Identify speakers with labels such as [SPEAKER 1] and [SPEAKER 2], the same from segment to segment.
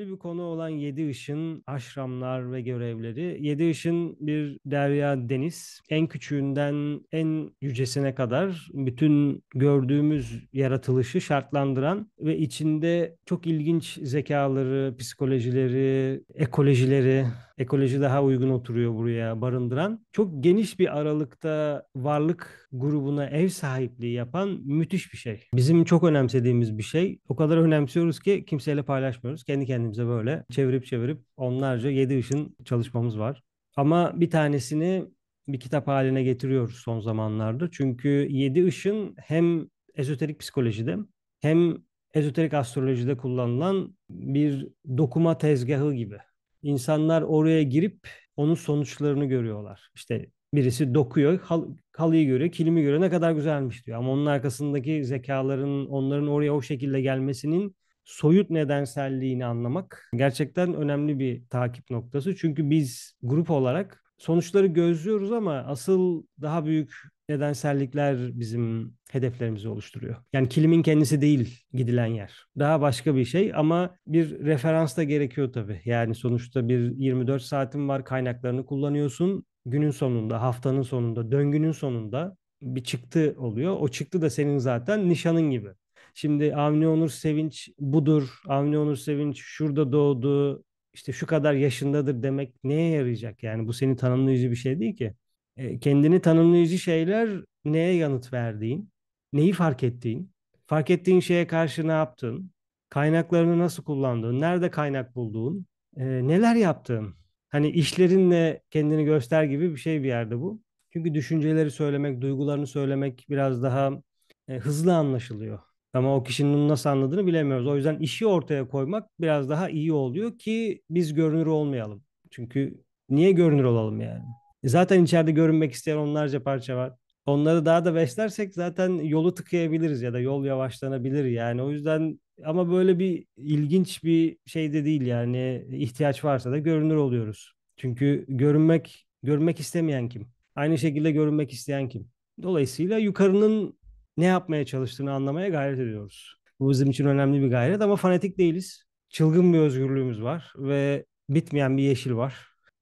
[SPEAKER 1] önemli bir konu olan Yedi Işın, aşramlar ve görevleri. Yedi Işın bir derya deniz. En küçüğünden en yücesine kadar bütün gördüğümüz yaratılışı şartlandıran ve içinde çok ilginç zekaları, psikolojileri, ekolojileri, ekoloji daha uygun oturuyor buraya barındıran çok geniş bir aralıkta varlık grubuna ev sahipliği yapan müthiş bir şey. Bizim çok önemsediğimiz bir şey. O kadar önemsiyoruz ki kimseyle paylaşmıyoruz. Kendi kendimize böyle çevirip çevirip onlarca yedi ışın çalışmamız var. Ama bir tanesini bir kitap haline getiriyoruz son zamanlarda. Çünkü yedi ışın hem ezoterik psikolojide hem ezoterik astrolojide kullanılan bir dokuma tezgahı gibi. İnsanlar oraya girip onun sonuçlarını görüyorlar. İşte birisi dokuyor, hal, halıyı görüyor, kilimi görüyor ne kadar güzelmiş diyor. Ama onun arkasındaki zekaların onların oraya o şekilde gelmesinin soyut nedenselliğini anlamak gerçekten önemli bir takip noktası. Çünkü biz grup olarak sonuçları gözlüyoruz ama asıl daha büyük nedensellikler bizim hedeflerimizi oluşturuyor. Yani kilimin kendisi değil gidilen yer. Daha başka bir şey ama bir referans da gerekiyor tabii. Yani sonuçta bir 24 saatin var kaynaklarını kullanıyorsun. Günün sonunda, haftanın sonunda, döngünün sonunda bir çıktı oluyor. O çıktı da senin zaten nişanın gibi. Şimdi Avni Onur Sevinç budur, Avni Onur Sevinç şurada doğdu, işte şu kadar yaşındadır demek neye yarayacak? Yani bu seni tanımlayıcı bir şey değil ki. E, kendini tanımlayıcı şeyler neye yanıt verdiğin, neyi fark ettiğin, fark ettiğin şeye karşı ne yaptın, kaynaklarını nasıl kullandığın, nerede kaynak bulduğun, e, neler yaptığın. Hani işlerinle kendini göster gibi bir şey bir yerde bu. Çünkü düşünceleri söylemek, duygularını söylemek biraz daha e, hızlı anlaşılıyor. Ama o kişinin onu nasıl anladığını bilemiyoruz. O yüzden işi ortaya koymak biraz daha iyi oluyor ki biz görünür olmayalım. Çünkü niye görünür olalım yani? E, zaten içeride görünmek isteyen onlarca parça var. Onları daha da beslersek zaten yolu tıkayabiliriz ya da yol yavaşlanabilir yani. O yüzden ama böyle bir ilginç bir şey de değil yani ihtiyaç varsa da görünür oluyoruz. Çünkü görünmek görünmek istemeyen kim? Aynı şekilde görünmek isteyen kim? Dolayısıyla yukarının ne yapmaya çalıştığını anlamaya gayret ediyoruz. Bu bizim için önemli bir gayret ama fanatik değiliz. Çılgın bir özgürlüğümüz var ve bitmeyen bir yeşil var.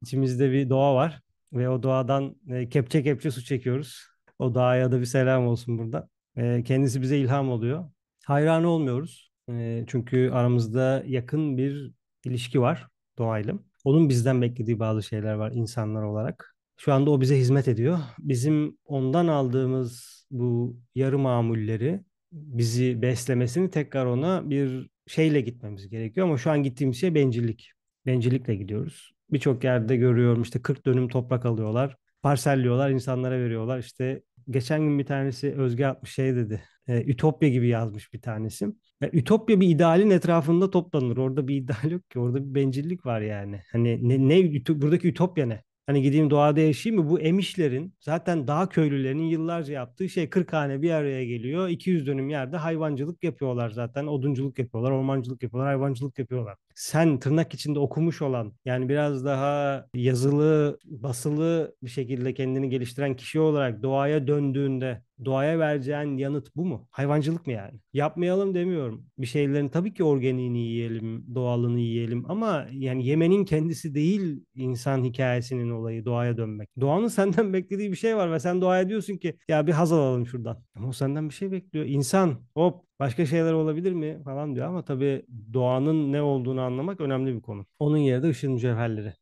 [SPEAKER 1] İçimizde bir doğa var. Ve o doğadan e, kepçe kepçe su çekiyoruz. O doğaya da bir selam olsun burada. E, kendisi bize ilham oluyor. Hayran olmuyoruz. E, çünkü aramızda yakın bir ilişki var doğayla. Onun bizden beklediği bazı şeyler var insanlar olarak. Şu anda o bize hizmet ediyor. Bizim ondan aldığımız bu yarı mamulleri bizi beslemesini tekrar ona bir şeyle gitmemiz gerekiyor ama şu an gittiğimiz şey bencillik. Bencillikle gidiyoruz birçok yerde görüyorum işte 40 dönüm toprak alıyorlar. Parselliyorlar, insanlara veriyorlar. İşte geçen gün bir tanesi Özge atmış şey dedi. E, Ütopya gibi yazmış bir tanesi. Ya, Ütopya bir idealin etrafında toplanır. Orada bir ideal yok ki. Orada bir bencillik var yani. Hani ne, ne buradaki Ütopya ne? Hani gideyim doğada yaşayayım mı? Bu emişlerin zaten daha köylülerinin yıllarca yaptığı şey 40 hane bir araya geliyor. 200 dönüm yerde hayvancılık yapıyorlar zaten. Odunculuk yapıyorlar, ormancılık yapıyorlar, hayvancılık yapıyorlar sen tırnak içinde okumuş olan yani biraz daha yazılı, basılı bir şekilde kendini geliştiren kişi olarak doğaya döndüğünde doğaya vereceğin yanıt bu mu? Hayvancılık mı yani? Yapmayalım demiyorum. Bir şeylerin tabii ki organiğini yiyelim, doğalını yiyelim ama yani yemenin kendisi değil insan hikayesinin olayı doğaya dönmek. Doğanın senden beklediği bir şey var ve sen doğaya diyorsun ki ya bir haz alalım şuradan. Ama o senden bir şey bekliyor. İnsan hop Başka şeyler olabilir mi falan diyor ama tabii doğanın ne olduğunu anlamak önemli bir konu. Onun yerine ışın mücevherleri.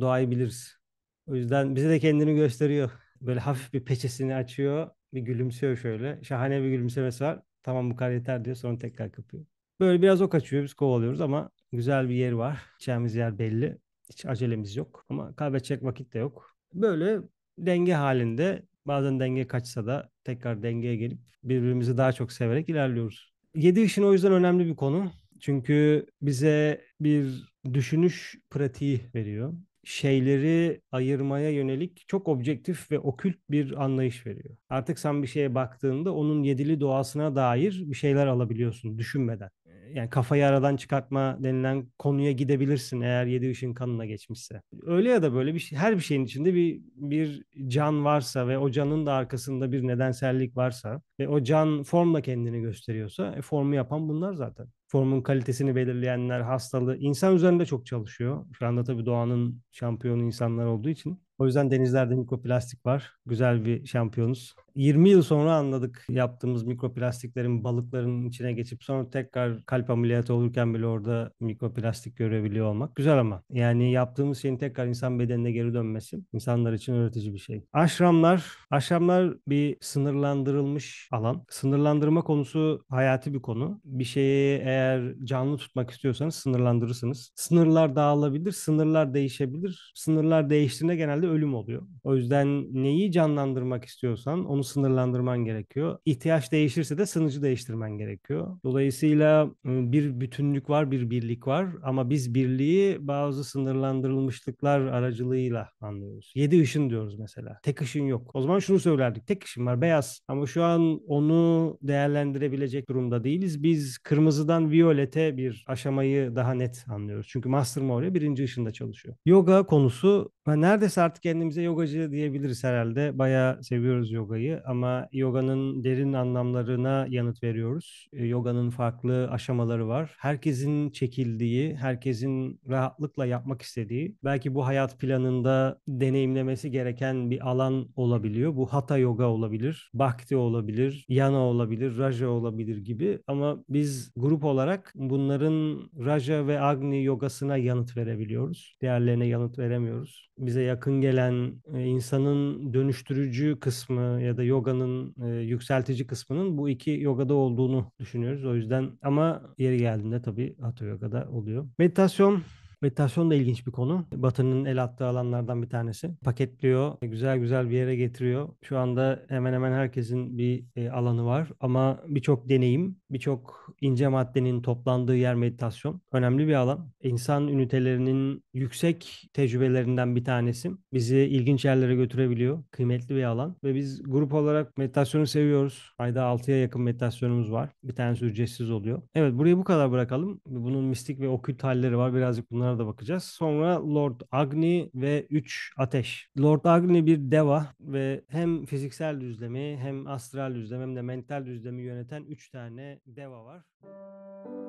[SPEAKER 1] Doğayı biliriz. O yüzden bize de kendini gösteriyor. Böyle hafif bir peçesini açıyor. Bir gülümsüyor şöyle. Şahane bir gülümsemesi var. Tamam bu kadar yeter diyor. Sonra tekrar kapıyor. Böyle biraz o kaçıyor. Biz kovalıyoruz ama güzel bir yer var. İçeceğimiz yer belli. Hiç acelemiz yok. Ama kaybedecek vakit de yok. Böyle denge halinde bazen denge kaçsa da tekrar dengeye gelip birbirimizi daha çok severek ilerliyoruz. Yedi işin o yüzden önemli bir konu. Çünkü bize bir düşünüş pratiği veriyor. Şeyleri ayırmaya yönelik çok objektif ve okült bir anlayış veriyor. Artık sen bir şeye baktığında onun yedili doğasına dair bir şeyler alabiliyorsun düşünmeden yani kafayı aradan çıkartma denilen konuya gidebilirsin eğer yedi ışın kanına geçmişse. Öyle ya da böyle bir şey, her bir şeyin içinde bir bir can varsa ve o canın da arkasında bir nedensellik varsa ve o can formla kendini gösteriyorsa e, formu yapan bunlar zaten formun kalitesini belirleyenler hastalığı insan üzerinde çok çalışıyor. Şu anda tabii doğanın şampiyonu insanlar olduğu için o yüzden denizlerde mikroplastik var. Güzel bir şampiyonuz. 20 yıl sonra anladık yaptığımız mikroplastiklerin balıkların içine geçip sonra tekrar kalp ameliyatı olurken bile orada mikroplastik görebiliyor olmak. Güzel ama yani yaptığımız şeyin tekrar insan bedenine geri dönmesi insanlar için öğretici bir şey. Aşramlar, aşramlar bir sınırlandırılmış alan. Sınırlandırma konusu hayati bir konu. Bir şeyi eğer canlı tutmak istiyorsanız sınırlandırırsınız. Sınırlar dağılabilir, sınırlar değişebilir. Sınırlar değiştiğinde genelde genelde ölüm oluyor. O yüzden neyi canlandırmak istiyorsan onu sınırlandırman gerekiyor. İhtiyaç değişirse de sınıcı değiştirmen gerekiyor. Dolayısıyla ıı, bir bütünlük var, bir birlik var ama biz birliği bazı sınırlandırılmışlıklar aracılığıyla anlıyoruz. Yedi ışın diyoruz mesela. Tek ışın yok. O zaman şunu söylerdik. Tek ışın var, beyaz. Ama şu an onu değerlendirebilecek durumda değiliz. Biz kırmızıdan viyolete bir aşamayı daha net anlıyoruz. Çünkü Master Moria birinci ışında çalışıyor. Yoga konusu neredeyse artık artık kendimize yogacı diyebiliriz herhalde. Bayağı seviyoruz yogayı ama yoganın derin anlamlarına yanıt veriyoruz. E, yoganın farklı aşamaları var. Herkesin çekildiği, herkesin rahatlıkla yapmak istediği, belki bu hayat planında deneyimlemesi gereken bir alan olabiliyor. Bu hata yoga olabilir, bhakti olabilir, yana olabilir, raja olabilir gibi ama biz grup olarak bunların raja ve agni yogasına yanıt verebiliyoruz. Diğerlerine yanıt veremiyoruz. Bize yakın gelen insanın dönüştürücü kısmı ya da yoganın yükseltici kısmının bu iki yogada olduğunu düşünüyoruz. O yüzden ama yeri geldiğinde tabii hatha yogada oluyor. Meditasyon Meditasyon da ilginç bir konu. Batı'nın el attığı alanlardan bir tanesi. Paketliyor, güzel güzel bir yere getiriyor. Şu anda hemen hemen herkesin bir e, alanı var ama birçok deneyim, birçok ince maddenin toplandığı yer meditasyon. Önemli bir alan. İnsan ünitelerinin yüksek tecrübelerinden bir tanesi. Bizi ilginç yerlere götürebiliyor. Kıymetli bir alan ve biz grup olarak meditasyonu seviyoruz. Ayda 6'ya yakın meditasyonumuz var. Bir tanesi ücretsiz oluyor. Evet burayı bu kadar bırakalım. Bunun mistik ve okült halleri var. Birazcık bunları. Onlara da bakacağız. Sonra Lord Agni ve 3 Ateş. Lord Agni bir deva ve hem fiziksel düzlemi hem astral düzlemi hem de mental düzlemi yöneten 3 tane deva var. Müzik